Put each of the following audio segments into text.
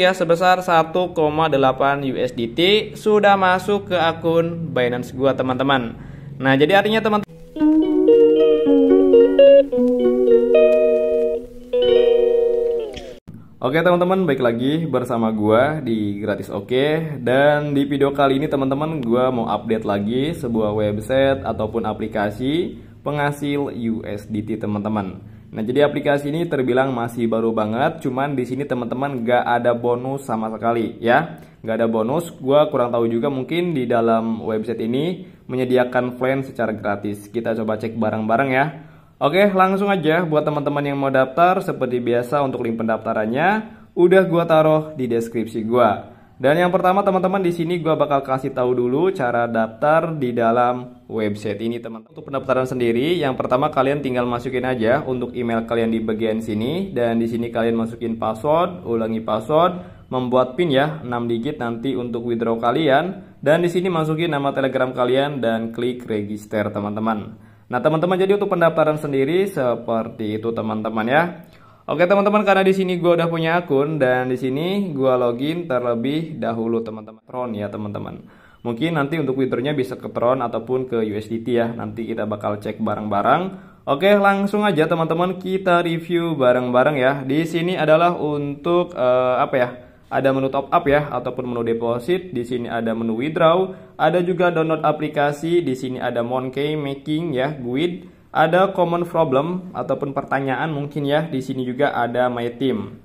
rupiah sebesar 1,8 USDT sudah masuk ke akun Binance gua teman-teman. Nah, jadi artinya teman Oke teman-teman, baik lagi bersama gua di Gratis Oke dan di video kali ini teman-teman gua mau update lagi sebuah website ataupun aplikasi penghasil USDT teman-teman. Nah, jadi aplikasi ini terbilang masih baru banget, cuman di sini teman-teman gak ada bonus sama sekali ya. Gak ada bonus, gue kurang tahu juga mungkin di dalam website ini menyediakan plan secara gratis. Kita coba cek bareng-bareng ya. Oke, langsung aja buat teman-teman yang mau daftar, seperti biasa untuk link pendaftarannya, udah gue taruh di deskripsi gue. Dan yang pertama teman-teman di sini gue bakal kasih tahu dulu cara daftar di dalam website ini teman-teman. Untuk pendaftaran sendiri, yang pertama kalian tinggal masukin aja untuk email kalian di bagian sini dan di sini kalian masukin password, ulangi password, membuat pin ya 6 digit nanti untuk withdraw kalian dan di sini masukin nama Telegram kalian dan klik register teman-teman. Nah teman-teman jadi untuk pendaftaran sendiri seperti itu teman-teman ya. Oke teman-teman karena di sini gue udah punya akun dan di sini gue login terlebih dahulu teman-teman Tron ya teman-teman. Mungkin nanti untuk withdrawnya bisa ke Tron ataupun ke USDT ya. Nanti kita bakal cek barang-barang Oke, langsung aja teman-teman kita review barang-barang ya. Di sini adalah untuk uh, apa ya? Ada menu top up ya ataupun menu deposit, di sini ada menu withdraw, ada juga download aplikasi, di sini ada Monkey Making ya, GUID ada common problem ataupun pertanyaan mungkin ya di sini juga ada my team.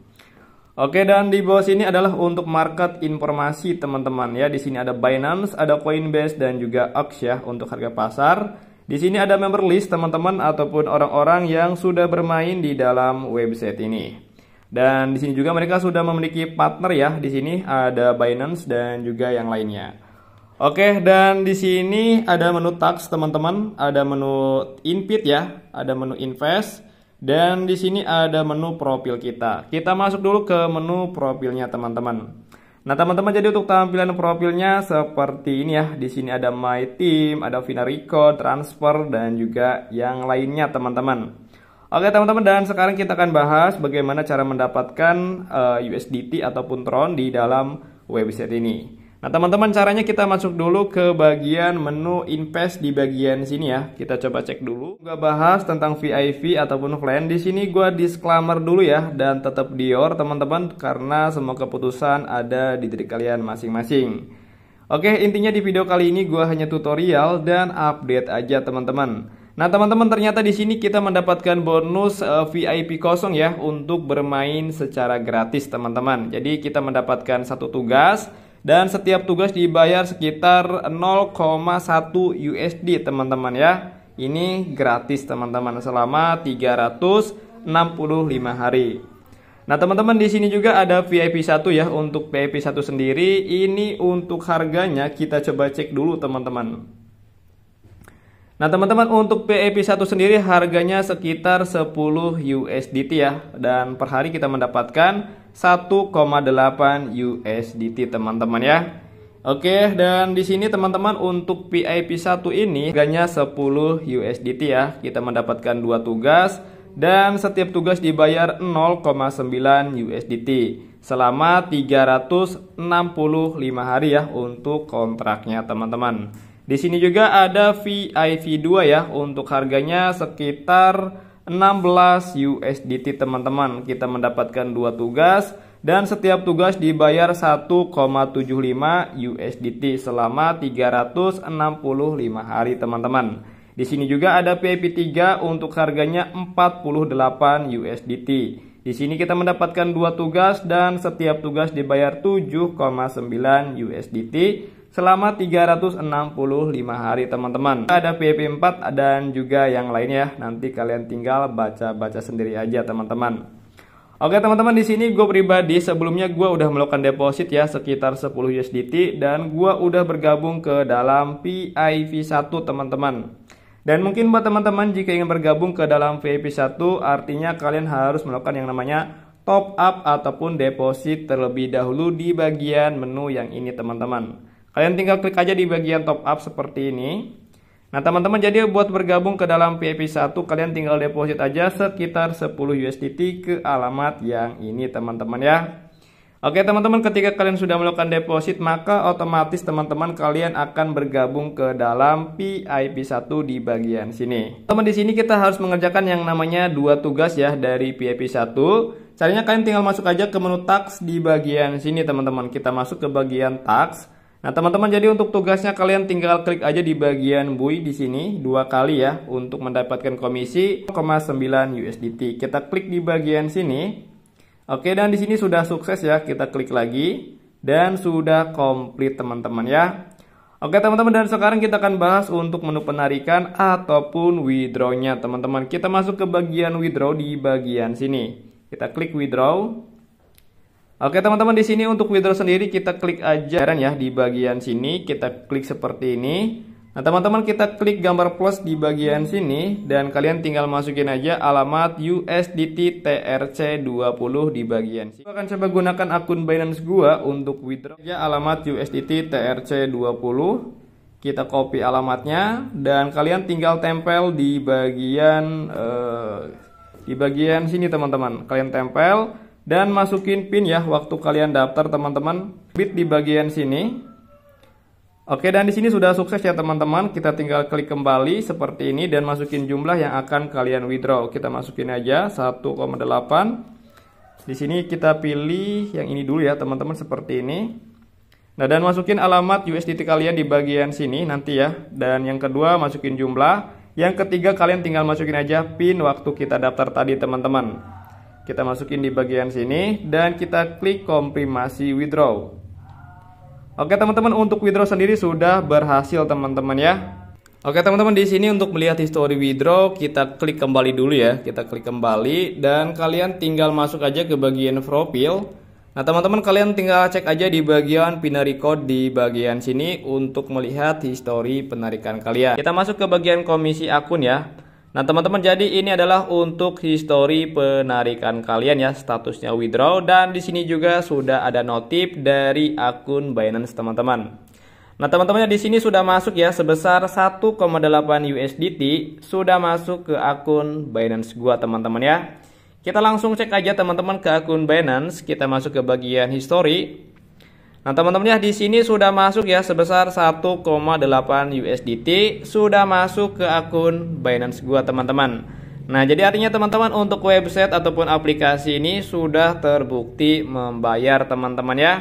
Oke dan di bawah sini adalah untuk market informasi teman-teman ya. Di sini ada Binance, ada Coinbase dan juga Ox ya untuk harga pasar. Di sini ada member list teman-teman ataupun orang-orang yang sudah bermain di dalam website ini. Dan di sini juga mereka sudah memiliki partner ya. Di sini ada Binance dan juga yang lainnya. Oke, dan di sini ada menu tax teman-teman, ada menu input ya, ada menu invest, dan di sini ada menu profil kita. Kita masuk dulu ke menu profilnya teman-teman. Nah, teman-teman jadi untuk tampilan profilnya seperti ini ya. Di sini ada my team, ada Finarico, transfer dan juga yang lainnya teman-teman. Oke teman-teman dan sekarang kita akan bahas bagaimana cara mendapatkan uh, eh, USDT ataupun Tron di dalam website ini. Nah teman-teman caranya kita masuk dulu ke bagian menu invest di bagian sini ya. Kita coba cek dulu. Gua bahas tentang VIP ataupun plan. Di sini gua disclaimer dulu ya dan tetap Dior teman-teman karena semua keputusan ada di diri kalian masing-masing. Oke intinya di video kali ini gua hanya tutorial dan update aja teman-teman. Nah teman-teman ternyata di sini kita mendapatkan bonus uh, eh, VIP kosong ya untuk bermain secara gratis teman-teman. Jadi kita mendapatkan satu tugas dan setiap tugas dibayar sekitar 0,1 USD teman-teman ya. Ini gratis teman-teman selama 365 hari. Nah, teman-teman di sini juga ada VIP 1 ya untuk VIP 1 sendiri. Ini untuk harganya kita coba cek dulu teman-teman. Nah teman-teman untuk PEP1 sendiri harganya sekitar 10 USDT ya Dan per hari kita mendapatkan 1,8 USDT teman-teman ya Oke dan di sini teman-teman untuk PIP1 e ini harganya 10 USDT ya Kita mendapatkan dua tugas dan setiap tugas dibayar 0,9 USDT selama 365 hari ya untuk kontraknya teman-teman di sini juga ada VIV2 ya untuk harganya sekitar 16 USDT teman-teman. Kita mendapatkan dua tugas dan setiap tugas dibayar 1,75 USDT selama 365 hari teman-teman. Di sini juga ada vip 3 untuk harganya 48 USDT. Di sini kita mendapatkan dua tugas dan setiap tugas dibayar 7,9 USDT selama 365 hari teman-teman. Ada pp 4 dan juga yang lainnya ya. Nanti kalian tinggal baca-baca sendiri aja teman-teman. Oke teman-teman di sini gue pribadi sebelumnya gue udah melakukan deposit ya sekitar 10 USDT dan gue udah bergabung ke dalam PIV1 teman-teman. Dan mungkin buat teman-teman jika ingin bergabung ke dalam VIP1 artinya kalian harus melakukan yang namanya top up ataupun deposit terlebih dahulu di bagian menu yang ini teman-teman. Kalian tinggal klik aja di bagian top up seperti ini. Nah, teman-teman jadi buat bergabung ke dalam VIP 1 kalian tinggal deposit aja sekitar 10 USDT ke alamat yang ini teman-teman ya. Oke teman-teman ketika kalian sudah melakukan deposit maka otomatis teman-teman kalian akan bergabung ke dalam PIP 1 di bagian sini. Teman di sini kita harus mengerjakan yang namanya dua tugas ya dari PIP 1. Caranya kalian tinggal masuk aja ke menu tax di bagian sini teman-teman. Kita masuk ke bagian tax. Nah, teman-teman jadi untuk tugasnya kalian tinggal klik aja di bagian buy di sini dua kali ya untuk mendapatkan komisi 0,9 USDT. Kita klik di bagian sini. Oke, dan di sini sudah sukses ya. Kita klik lagi dan sudah komplit teman-teman ya. Oke teman-teman dan sekarang kita akan bahas untuk menu penarikan ataupun withdrawnya teman-teman. Kita masuk ke bagian withdraw di bagian sini. Kita klik withdraw. Oke teman-teman di sini untuk withdraw sendiri kita klik aja ya di bagian sini kita klik seperti ini. Nah teman-teman kita klik gambar plus di bagian sini dan kalian tinggal masukin aja alamat USDT TRC20 di bagian sini. Gua akan coba gunakan akun Binance gua untuk withdraw aja alamat USDT TRC20. Kita copy alamatnya dan kalian tinggal tempel di bagian eh, di bagian sini teman-teman. Kalian tempel dan masukin pin ya waktu kalian daftar teman-teman bit di bagian sini Oke dan di sini sudah sukses ya teman-teman kita tinggal klik kembali seperti ini dan masukin jumlah yang akan kalian withdraw kita masukin aja 1,8 di sini kita pilih yang ini dulu ya teman-teman seperti ini Nah dan masukin alamat USDT kalian di bagian sini nanti ya dan yang kedua masukin jumlah yang ketiga kalian tinggal masukin aja pin waktu kita daftar tadi teman-teman kita masukin di bagian sini dan kita klik komprimasi withdraw. Oke teman-teman untuk withdraw sendiri sudah berhasil teman-teman ya. Oke teman-teman di sini untuk melihat history withdraw kita klik kembali dulu ya. Kita klik kembali dan kalian tinggal masuk aja ke bagian profil. Nah teman-teman kalian tinggal cek aja di bagian binary code di bagian sini untuk melihat history penarikan kalian. Kita masuk ke bagian komisi akun ya. Nah teman-teman jadi ini adalah untuk histori penarikan kalian ya statusnya withdraw dan di sini juga sudah ada notif dari akun Binance teman-teman. Nah teman teman ya di sini sudah masuk ya sebesar 1,8 USDT sudah masuk ke akun Binance gua teman-teman ya. Kita langsung cek aja teman-teman ke akun Binance, kita masuk ke bagian history. Nah, teman-teman ya di sini sudah masuk ya sebesar 1,8 USDT sudah masuk ke akun Binance gua teman-teman. Nah, jadi artinya teman-teman untuk website ataupun aplikasi ini sudah terbukti membayar teman-teman ya.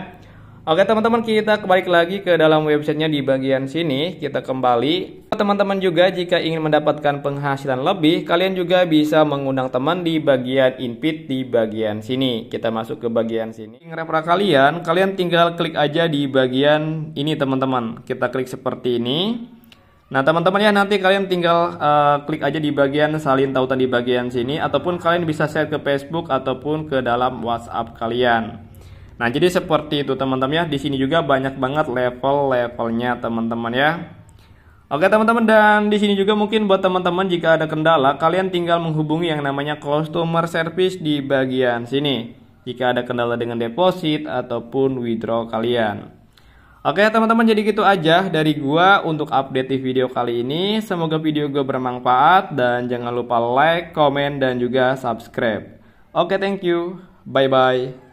Oke teman-teman kita kembali lagi ke dalam websitenya di bagian sini kita kembali teman-teman juga jika ingin mendapatkan penghasilan lebih kalian juga bisa mengundang teman di bagian input di bagian sini kita masuk ke bagian sini ngerepra kalian kalian tinggal klik aja di bagian ini teman-teman kita klik seperti ini nah teman-teman ya nanti kalian tinggal uh, klik aja di bagian salin tautan di bagian sini ataupun kalian bisa share ke Facebook ataupun ke dalam WhatsApp kalian Nah, jadi seperti itu teman-teman ya. Di sini juga banyak banget level-levelnya teman-teman ya. Oke teman-teman dan di sini juga mungkin buat teman-teman jika ada kendala kalian tinggal menghubungi yang namanya customer service di bagian sini. Jika ada kendala dengan deposit ataupun withdraw kalian. Oke teman-teman jadi gitu aja dari gua untuk update di video kali ini. Semoga video gua bermanfaat dan jangan lupa like, komen dan juga subscribe. Oke thank you. Bye bye.